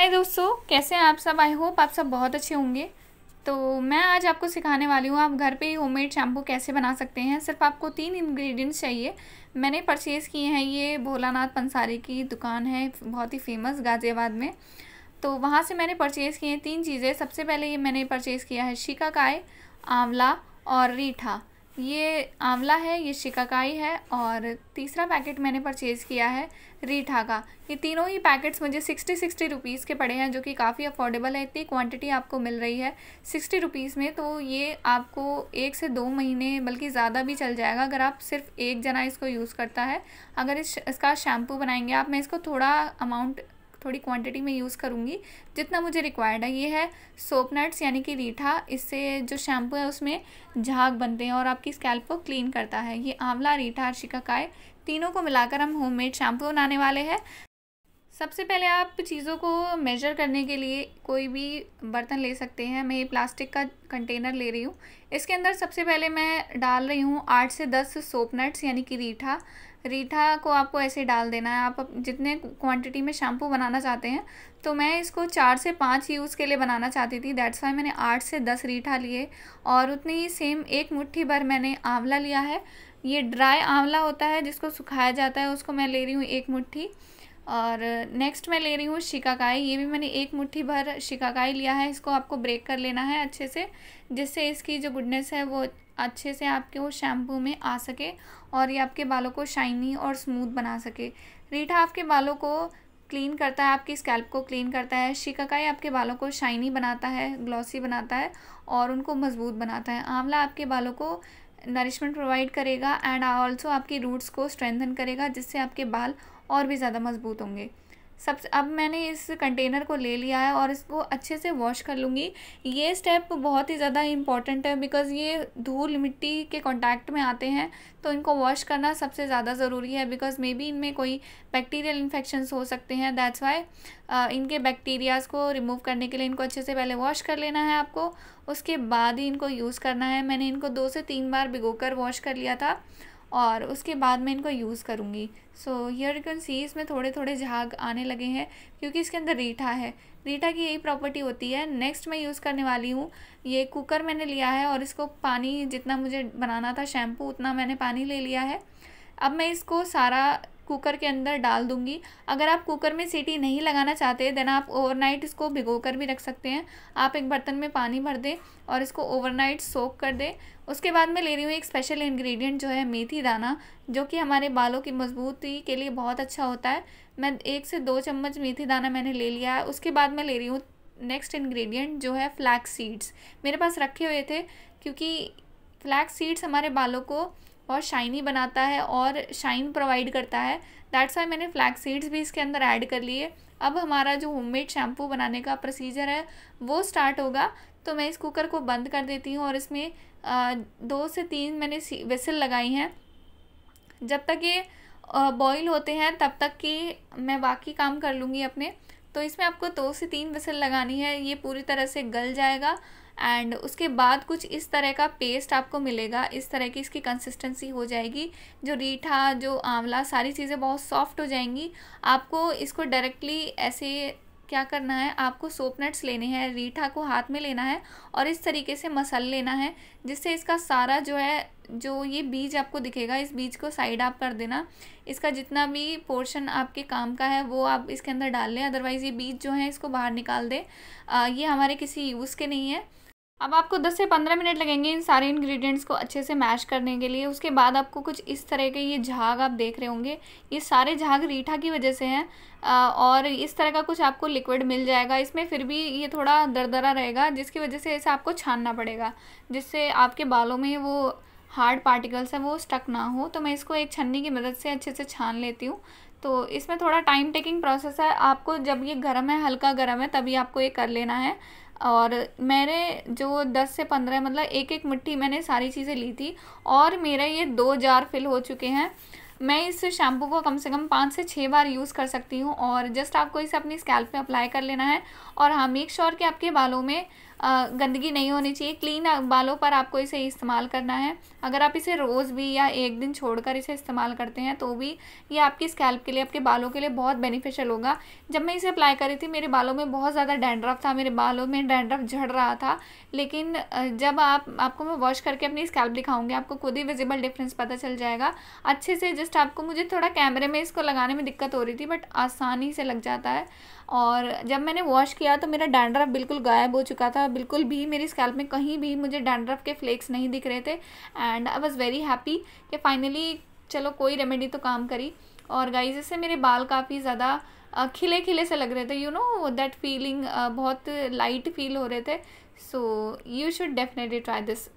हाय दोस्तों कैसे हैं आप सब आई होप आप सब बहुत अच्छे होंगे तो मैं आज आपको सिखाने वाली हूँ आप घर पे ही होममेड शैम्पू कैसे बना सकते हैं सिर्फ आपको तीन इंग्रेडिएंट्स चाहिए मैंने परचेज़ किए हैं ये भोलानाथ पंसारी की दुकान है बहुत ही फेमस गाज़ियाबाद में तो वहाँ से मैंने परचेज़ किए हैं तीन चीज़ें सबसे पहले ये मैंने परचेज़ किया है शिकाकाय आंवला और रीठा ये आंवला है ये शिकाकाई है और तीसरा पैकेट मैंने परचेज़ किया है रीठा का ये तीनों ही पैकेट्स मुझे सिक्सटी सिक्सटी रुपीज़ के पड़े हैं जो कि काफ़ी अफोर्डेबल है इतनी क्वांटिटी आपको मिल रही है सिक्सटी रुपीज़ में तो ये आपको एक से दो महीने बल्कि ज़्यादा भी चल जाएगा अगर आप सिर्फ एक जना इसको यूज़ करता है अगर इस इसका शैम्पू बनाएंगे आप मैं इसको थोड़ा अमाउंट थोड़ी क्वांटिटी में यूज़ करूँगी जितना मुझे रिक्वायर्ड है ये है सोप नट्स यानी कि रीठा इससे जो शैम्पू है उसमें झाग बनते हैं और आपकी स्कैल्प को क्लीन करता है ये आंवला रीठा और शिकाकाय तीनों को मिलाकर हम मेड शैम्पू बनाने वाले हैं सबसे पहले आप चीज़ों को मेजर करने के लिए कोई भी बर्तन ले सकते हैं मैं ये प्लास्टिक का कंटेनर ले रही हूँ इसके अंदर सबसे पहले मैं डाल रही हूँ आठ से दस सोप नट्स यानी कि रीठा रीठा को आपको ऐसे डाल देना है आप जितने क्वांटिटी में शैम्पू बनाना चाहते हैं तो मैं इसको चार से पाँच यूज़ के लिए बनाना चाहती थी दैट्स वाई मैंने आठ से दस रीठा लिए और उतनी ही सेम एक मुट्ठी भर मैंने आंवला लिया है ये ड्राई आंवला होता है जिसको सुखाया जाता है उसको मैं ले रही हूँ एक मुट्ठी और नेक्स्ट मैं ले रही हूँ शिकाकाई ये भी मैंने एक मुट्ठी भर शिकाकाई लिया है इसको आपको ब्रेक कर लेना है अच्छे से जिससे इसकी जो गुडनेस है वो अच्छे से आपके वो शैम्पू में आ सके और ये आपके बालों को शाइनी और स्मूथ बना सके रीठा आपके बालों को क्लीन करता है आपकी स्कैल्प को क्लीन करता है शिकाकाई आपके बालों को शाइनी बनाता है ग्लॉसी बनाता है और उनको मज़बूत बनाता है आंवला आपके बालों को नरिशमेंट प्रोवाइड करेगा एंड ऑल्सो आपकी रूट्स को स्ट्रेंथन करेगा जिससे आपके बाल और भी ज़्यादा मजबूत होंगे सब अब मैंने इस कंटेनर को ले लिया है और इसको अच्छे से वॉश कर लूँगी ये स्टेप बहुत ही ज़्यादा इंपॉर्टेंट है बिकॉज़ ये धूल मिट्टी के कॉन्टैक्ट में आते हैं तो इनको वॉश करना सबसे ज़्यादा ज़रूरी है बिकॉज़ मे बी इनमें कोई बैक्टीरियल इन्फेक्शन हो सकते हैं दैट्स वाई इनके बैक्टीरियाज़ को रिमूव करने के लिए इनको अच्छे से पहले वॉश कर लेना है आपको उसके बाद ही इनको यूज़ करना है मैंने इनको दो से तीन बार भिगो कर वॉश कर लिया था और उसके बाद मैं इनको यूज़ करूँगी so here you can see इसमें थोड़े थोड़े झाग आने लगे हैं क्योंकि इसके अंदर रीठा है रीठा की यही प्रॉपर्टी होती है नेक्स्ट मैं यूज़ करने वाली हूँ ये कुकर मैंने लिया है और इसको पानी जितना मुझे बनाना था शैम्पू उतना मैंने पानी ले लिया है अब मैं इसको सारा कुकर के अंदर डाल दूंगी अगर आप कुकर में सीटी नहीं लगाना चाहते देन आप ओवरनाइट इसको भिगो कर भी रख सकते हैं आप एक बर्तन में पानी भर दें और इसको ओवरनाइट सोक कर दें उसके बाद मैं ले रही हूँ एक स्पेशल इंग्रेडिएंट जो है मेथी दाना जो कि हमारे बालों की मजबूती के लिए बहुत अच्छा होता है मैं एक से दो चम्मच मेथी दाना मैंने ले लिया है उसके बाद मैं ले रही हूँ नेक्स्ट इन्ग्रीडियंट जो है फ्लैक्स सीड्स मेरे पास रखे हुए थे क्योंकि फ्लैक्स सीड्स हमारे बालों को और शाइनी बनाता है और शाइन प्रोवाइड करता है दैट्स वाई मैंने फ्लैक सीड्स भी इसके अंदर ऐड कर लिए अब हमारा जो होममेड शैम्पू बनाने का प्रोसीजर है वो स्टार्ट होगा तो मैं इस कुकर को बंद कर देती हूँ और इसमें दो से तीन मैंने वेसल लगाई हैं जब तक ये बॉईल होते हैं तब तक कि मैं बाकी काम कर लूँगी अपने तो इसमें आपको दो से तीन विसल लगानी है ये पूरी तरह से गल जाएगा एंड उसके बाद कुछ इस तरह का पेस्ट आपको मिलेगा इस तरह की इसकी कंसिस्टेंसी हो जाएगी जो रीठा जो आंवला सारी चीज़ें बहुत सॉफ्ट हो जाएंगी आपको इसको डायरेक्टली ऐसे क्या करना है आपको सोप नट्स लेने हैं रीठा को हाथ में लेना है और इस तरीके से मसल लेना है जिससे इसका सारा जो है जो ये बीज आपको दिखेगा इस बीज को साइड आप कर देना इसका जितना भी पोर्शन आपके काम का है वो आप इसके अंदर डाल लें अदरवाइज़ ये बीज जो है इसको बाहर निकाल दें ये हमारे किसी यूज़ के नहीं है अब आपको 10 से 15 मिनट लगेंगे इन सारे इंग्रेडिएंट्स को अच्छे से मैश करने के लिए उसके बाद आपको कुछ इस तरह के ये झाग आप देख रहे होंगे ये सारे झाग रीठा की वजह से हैं और इस तरह का कुछ आपको लिक्विड मिल जाएगा इसमें फिर भी ये थोड़ा दरदरा रहेगा जिसकी वजह से इसे आपको छानना पड़ेगा जिससे आपके बालों में वो हार्ड पार्टिकल्स है वो स्टक ना हो तो मैं इसको एक छन्नी की मदद से अच्छे से छान लेती हूँ तो इसमें थोड़ा टाइम टेकिंग प्रोसेस है आपको जब ये गर्म है हल्का गर्म है तभी आपको ये कर लेना है और मैंने जो दस से पंद्रह मतलब एक एक मिट्टी मैंने सारी चीज़ें ली थी और मेरे ये दो जार फिल हो चुके हैं मैं इस शैम्पू को कम से कम पाँच से छः बार यूज़ कर सकती हूँ और जस्ट आपको इसे अपनी स्कैल्प में अप्लाई कर लेना है और हाँ मेक श्योर कि आपके बालों में गंदगी नहीं होनी चाहिए क्लीन बालों पर आपको इसे इस्तेमाल करना है अगर आप इसे रोज़ भी या एक दिन छोड़कर इसे इस्तेमाल करते हैं तो भी ये आपकी स्कैल्प के लिए आपके बालों के लिए बहुत बेनिफिशियल होगा जब मैं इसे अप्लाई करी थी मेरे बालों में बहुत ज़्यादा डैंड्रफ था मेरे बालों में डैंड्रफ झड़ रहा था लेकिन जब आप आपको मैं वॉश करके अपनी स्कैल्प दिखाऊंगी आपको खुद ही विजिबल डिफरेंस पता चल जाएगा अच्छे से जस्ट आपको मुझे थोड़ा कैमरे में इसको लगाने में दिक्कत हो रही थी बट आसानी से लग जाता है और जब मैंने वॉश किया तो मेरा डैंड्रफ बिल्कुल गायब हो चुका था बिल्कुल भी मेरी स्कैल्प में कहीं भी मुझे डैंड्रफ के फ्लेक्स नहीं दिख रहे थे and I was very happy कि फाइनली चलो कोई रेमेडी तो काम करी और गाइज इससे मेरे बाल काफ़ी ज़्यादा खिले खिले से लग रहे थे यू नो दैट फीलिंग बहुत लाइट फील हो रहे थे so you should definitely try this